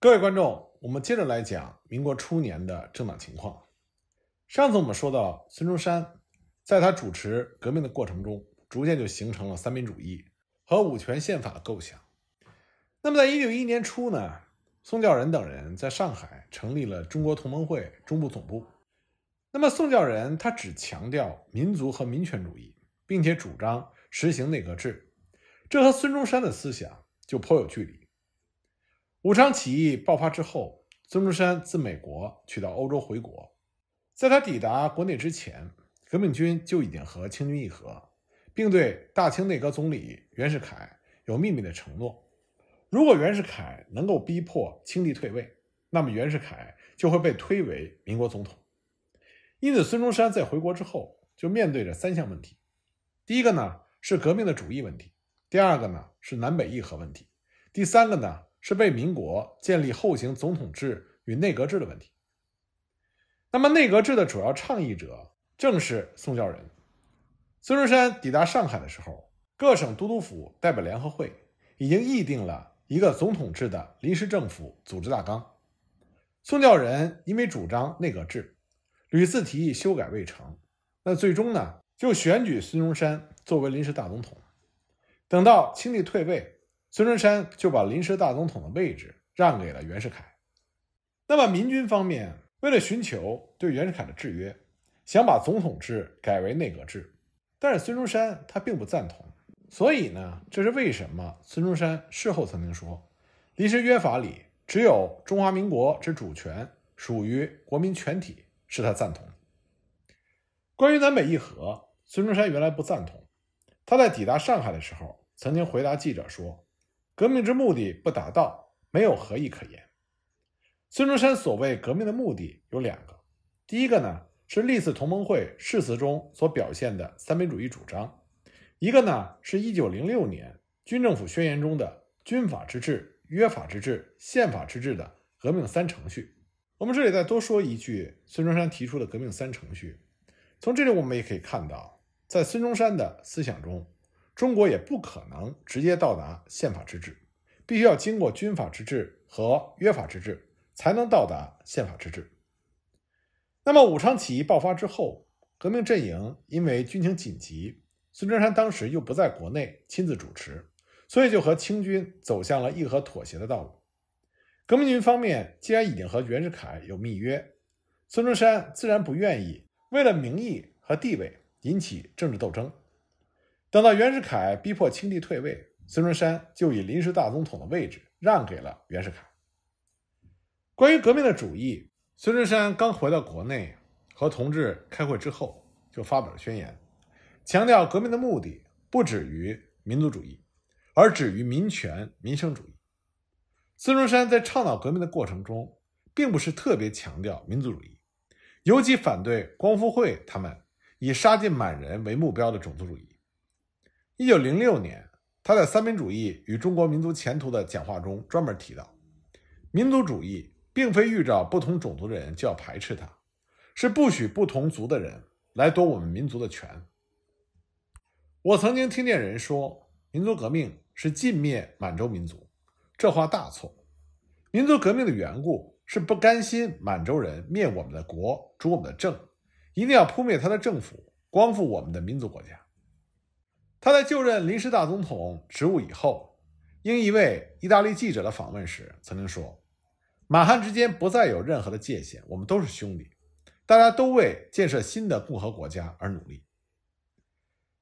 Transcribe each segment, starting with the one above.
各位观众，我们接着来讲民国初年的政党情况。上次我们说到，孙中山在他主持革命的过程中，逐渐就形成了三民主义和五权宪法的构想。那么，在一九一一年初呢，宋教仁等人在上海成立了中国同盟会中部总部。那么，宋教仁他只强调民族和民权主义，并且主张实行内阁制，这和孙中山的思想就颇有距离。武昌起义爆发之后，孙中山自美国去到欧洲回国。在他抵达国内之前，革命军就已经和清军议和，并对大清内阁总理袁世凯有秘密的承诺：如果袁世凯能够逼迫清帝退位，那么袁世凯就会被推为民国总统。因此，孙中山在回国之后就面对着三项问题：第一个呢是革命的主义问题；第二个呢是南北议和问题；第三个呢。是为民国建立后行总统制与内阁制的问题。那么，内阁制的主要倡议者正是宋教仁。孙中山抵达上海的时候，各省都督府代表联合会已经议定了一个总统制的临时政府组织大纲。宋教仁因为主张内阁制，屡次提议修改未成。那最终呢，就选举孙中山作为临时大总统。等到清帝退位。孙中山就把临时大总统的位置让给了袁世凯。那么，民军方面为了寻求对袁世凯的制约，想把总统制改为内阁制，但是孙中山他并不赞同。所以呢，这是为什么？孙中山事后曾经说：“临时约法里只有中华民国之主权属于国民全体，是他赞同的。”关于南北议和，孙中山原来不赞同。他在抵达上海的时候，曾经回答记者说。革命之目的不达到，没有何意可言。孙中山所谓革命的目的有两个，第一个呢是《历次同盟会誓词》中所表现的三民主义主张，一个呢是一九零六年《军政府宣言》中的“军法之治、约法之治、宪法之治”的革命三程序。我们这里再多说一句，孙中山提出的革命三程序。从这里我们也可以看到，在孙中山的思想中。中国也不可能直接到达宪法之治，必须要经过军法之治和约法之治，才能到达宪法之治。那么武昌起义爆发之后，革命阵营因为军情紧急，孙中山当时又不在国内亲自主持，所以就和清军走向了议和妥协的道路。革命军方面既然已经和袁世凯有密约，孙中山自然不愿意为了名义和地位引起政治斗争。等到袁世凯逼迫清帝退位，孙中山就以临时大总统的位置让给了袁世凯。关于革命的主义，孙中山刚回到国内和同志开会之后，就发表了宣言，强调革命的目的不止于民族主义，而止于民权民生主义。孙中山在倡导革命的过程中，并不是特别强调民族主义，尤其反对光复会他们以杀尽满人为目标的种族主义。一九零六年，他在《三民主义与中国民族前途》的讲话中专门提到，民族主义并非遇着不同种族的人就要排斥他，是不许不同族的人来夺我们民族的权。我曾经听见人说，民族革命是尽灭满洲民族，这话大错。民族革命的缘故是不甘心满洲人灭我们的国、主我们的政，一定要扑灭他的政府，光复我们的民族国家。他在就任临时大总统职务以后，应一位意大利记者的访问时，曾经说：“满汉之间不再有任何的界限，我们都是兄弟，大家都为建设新的共和国家而努力。”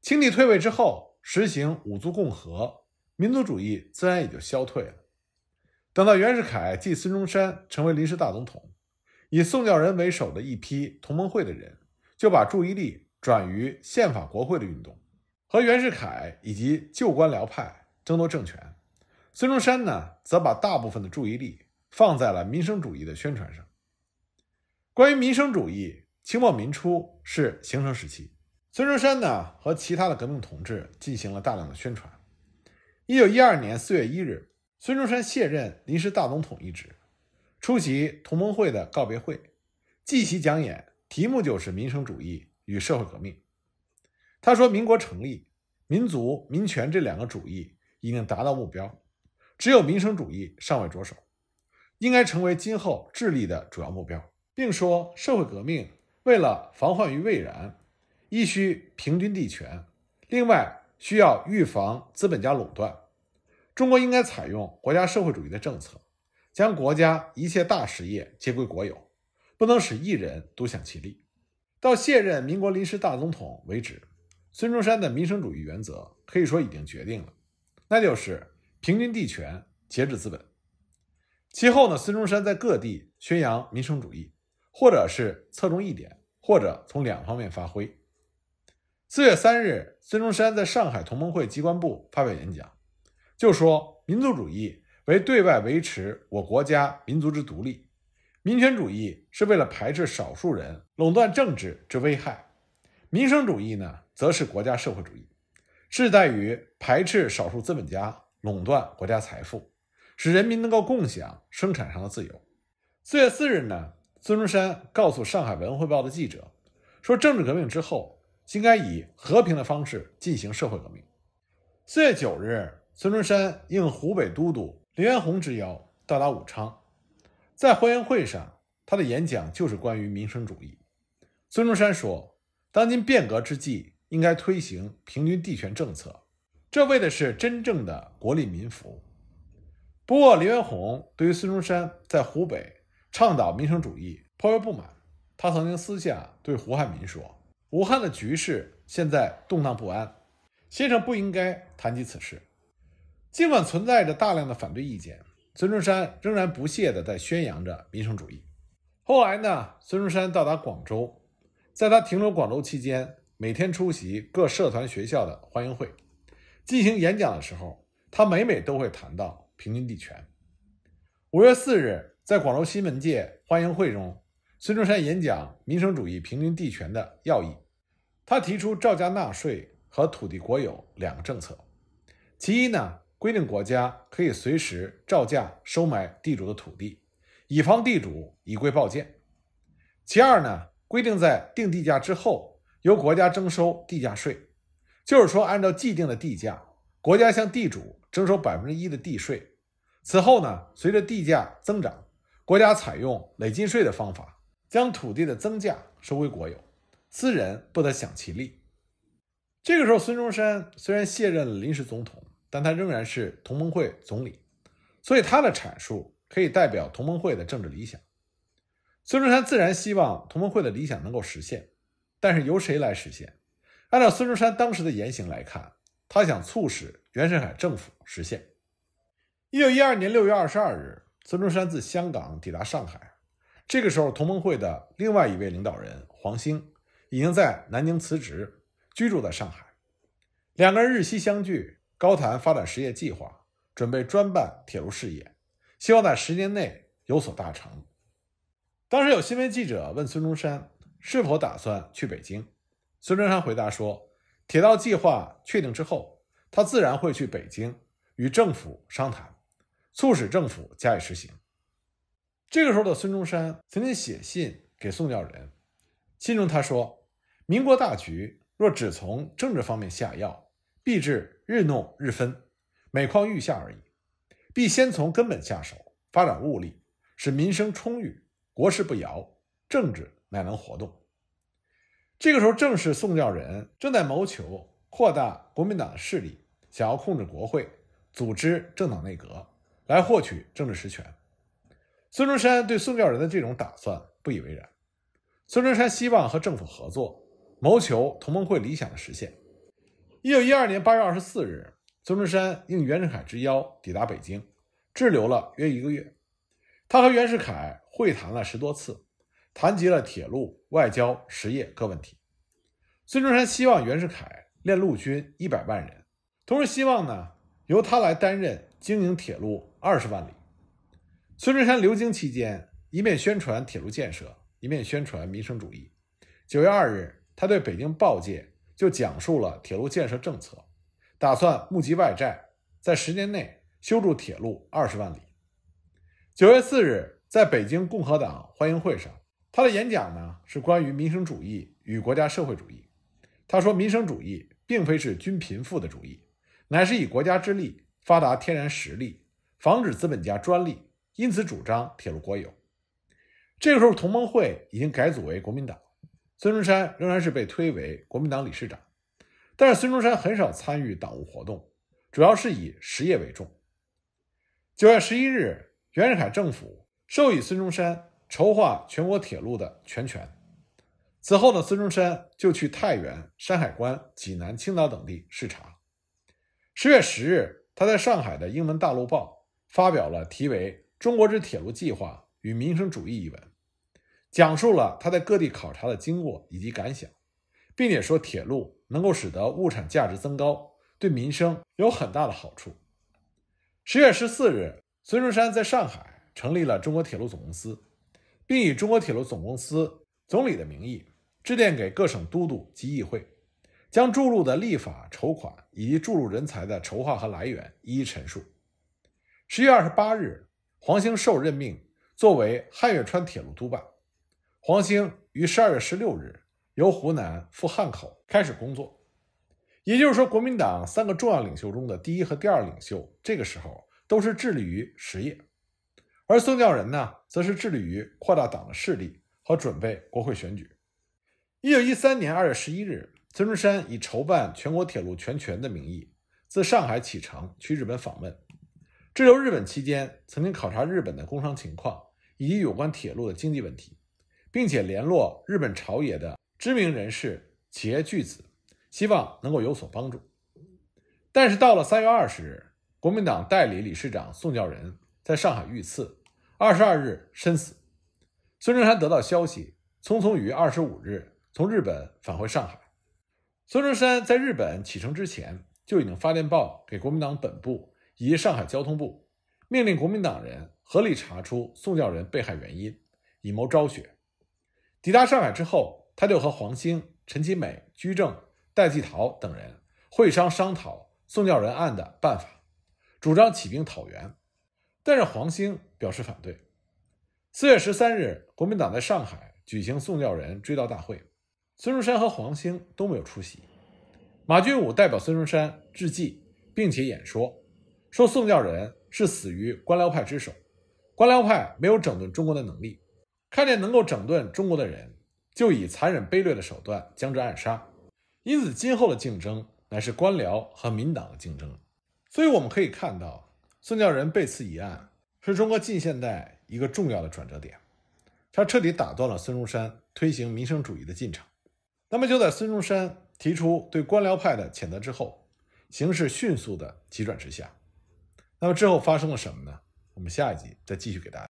清帝退位之后，实行五族共和，民族主义自然也就消退了。等到袁世凯继孙中山成为临时大总统，以宋教仁为首的一批同盟会的人，就把注意力转于宪法国会的运动。和袁世凯以及旧官僚派争夺政权，孙中山呢，则把大部分的注意力放在了民生主义的宣传上。关于民生主义，清末民初是形成时期。孙中山呢，和其他的革命同志进行了大量的宣传。一九一二年四月一日，孙中山卸任临时大总统一职，出席同盟会的告别会，即席讲演，题目就是《民生主义与社会革命》。他说：“民国成立，民族民权这两个主义已经达到目标，只有民生主义尚未着手，应该成为今后智力的主要目标。”并说：“社会革命为了防患于未然，一需平均地权，另外需要预防资本家垄断。中国应该采用国家社会主义的政策，将国家一切大实业皆归国有，不能使一人独享其利。到卸任民国临时大总统为止。”孙中山的民生主义原则可以说已经决定了，那就是平均地权、节制资本。其后呢，孙中山在各地宣扬民生主义，或者是侧重一点，或者从两方面发挥。四月三日，孙中山在上海同盟会机关部发表演讲，就说：民族主义为对外维持我国家民族之独立，民权主义是为了排斥少数人垄断政治之危害，民生主义呢？则是国家社会主义，志在于排斥少数资本家垄断国家财富，使人民能够共享生产上的自由。四月四日呢，孙中山告诉上海《文汇报》的记者说：“政治革命之后，应该以和平的方式进行社会革命。”四月九日，孙中山应湖北都督黎元洪之邀到达武昌，在欢迎会上，他的演讲就是关于民生主义。孙中山说：“当今变革之际。”应该推行平均地权政策，这为的是真正的国利民福。不过，林元洪对于孙中山在湖北倡导民生主义颇为不满。他曾经私下对胡汉民说：“武汉的局势现在动荡不安，先生不应该谈及此事。”尽管存在着大量的反对意见，孙中山仍然不屑地在宣扬着民生主义。后来呢，孙中山到达广州，在他停留广州期间。每天出席各社团学校的欢迎会，进行演讲的时候，他每每都会谈到平均地权。五月四日，在广州新闻界欢迎会中，孙中山演讲民生主义平均地权的要义。他提出照价纳税和土地国有两个政策。其一呢，规定国家可以随时照价收买地主的土地，以防地主以贵报贱；其二呢，规定在定地价之后。由国家征收地价税，就是说，按照既定的地价，国家向地主征收百分之一的地税。此后呢，随着地价增长，国家采用累进税的方法，将土地的增价收归国有，私人不得享其利。这个时候，孙中山虽然卸任了临时总统，但他仍然是同盟会总理，所以他的阐述可以代表同盟会的政治理想。孙中山自然希望同盟会的理想能够实现。但是由谁来实现？按照孙中山当时的言行来看，他想促使袁世凯政府实现。一九一二年六月二十二日，孙中山自香港抵达上海。这个时候，同盟会的另外一位领导人黄兴已经在南京辞职，居住在上海。两个人日夕相聚，高谈发展实业计划，准备专办铁路事业，希望在十年内有所大成。当时有新闻记者问孙中山。是否打算去北京？孙中山回答说：“铁道计划确定之后，他自然会去北京与政府商谈，促使政府加以实行。”这个时候的孙中山曾经写信给宋教仁，信中他说：“民国大局若只从政治方面下药，必至日弄日分，每况愈下而已。必先从根本下手，发展物力，使民生充裕，国事不摇，政治。”乃能活动。这个时候，正是宋教仁正在谋求扩大国民党的势力，想要控制国会，组织政党内阁，来获取政治实权。孙中山对宋教仁的这种打算不以为然。孙中山希望和政府合作，谋求同盟会理想的实现。一九一二年八月二十四日，孙中山应袁世凯之邀抵达北京，滞留了约一个月。他和袁世凯会谈了十多次。谈及了铁路、外交、实业各问题。孙中山希望袁世凯练陆军一百万人，同时希望呢由他来担任经营铁路二十万里。孙中山留京期间，一面宣传铁路建设，一面宣传民生主义。九月二日，他对北京报界就讲述了铁路建设政策，打算募集外债，在十年内修筑铁路二十万里。九月四日，在北京共和党欢迎会上。他的演讲呢是关于民生主义与国家社会主义。他说，民生主义并非是均贫富的主义，乃是以国家之力发达天然实力，防止资本家专利，因此主张铁路国有。这个时候，同盟会已经改组为国民党，孙中山仍然是被推为国民党理事长。但是，孙中山很少参与党务活动，主要是以实业为重。九月十一日，袁世凯政府授予孙中山。筹划全国铁路的全权。此后呢，孙中山就去太原、山海关、济南、青岛等地视察。十月十日，他在上海的《英文大陆报》发表了题为《中国之铁路计划与民生主义》一文，讲述了他在各地考察的经过以及感想，并且说铁路能够使得物产价值增高，对民生有很大的好处。十月十四日，孙中山在上海成立了中国铁路总公司。并以中国铁路总公司总理的名义致电给各省都督及议会，将筑路的立法筹款以及筑路人才的筹划和来源一一陈述。十月二十八日，黄兴受任命作为汉月川铁路督办。黄兴于十二月十六日由湖南赴汉口开始工作。也就是说，国民党三个重要领袖中的第一和第二领袖，这个时候都是致力于实业。而宋教仁呢，则是致力于扩大党的势力和准备国会选举。一九一三年二月十一日，孙中山以筹办全国铁路全权的名义，自上海启程去日本访问。滞留日本期间，曾经考察日本的工商情况以及有关铁路的经济问题，并且联络日本朝野的知名人士企业巨子，希望能够有所帮助。但是到了三月二十日，国民党代理理事长宋教仁。在上海遇刺，二十二日身死。孙中山得到消息，匆匆于二十五日从日本返回上海。孙中山在日本启程之前，就已经发电报给国民党本部以及上海交通部，命令国民党人合理查出宋教仁被害原因，以谋昭雪。抵达上海之后，他就和黄兴、陈其美、居正、戴季陶等人会商商讨宋教仁案的办法，主张起兵讨袁。但是黄兴表示反对。四月十三日，国民党在上海举行宋教仁追悼大会，孙中山和黄兴都没有出席。马俊武代表孙中山致祭，并且演说，说宋教仁是死于官僚派之手，官僚派没有整顿中国的能力，看见能够整顿中国的人，就以残忍卑劣的手段将之暗杀。因此，今后的竞争乃是官僚和民党的竞争。所以，我们可以看到。宋教仁被刺一案是中国近现代一个重要的转折点，它彻底打断了孙中山推行民生主义的进程。那么就在孙中山提出对官僚派的谴责之后，形势迅速的急转直下。那么之后发生了什么呢？我们下一集再继续给大家。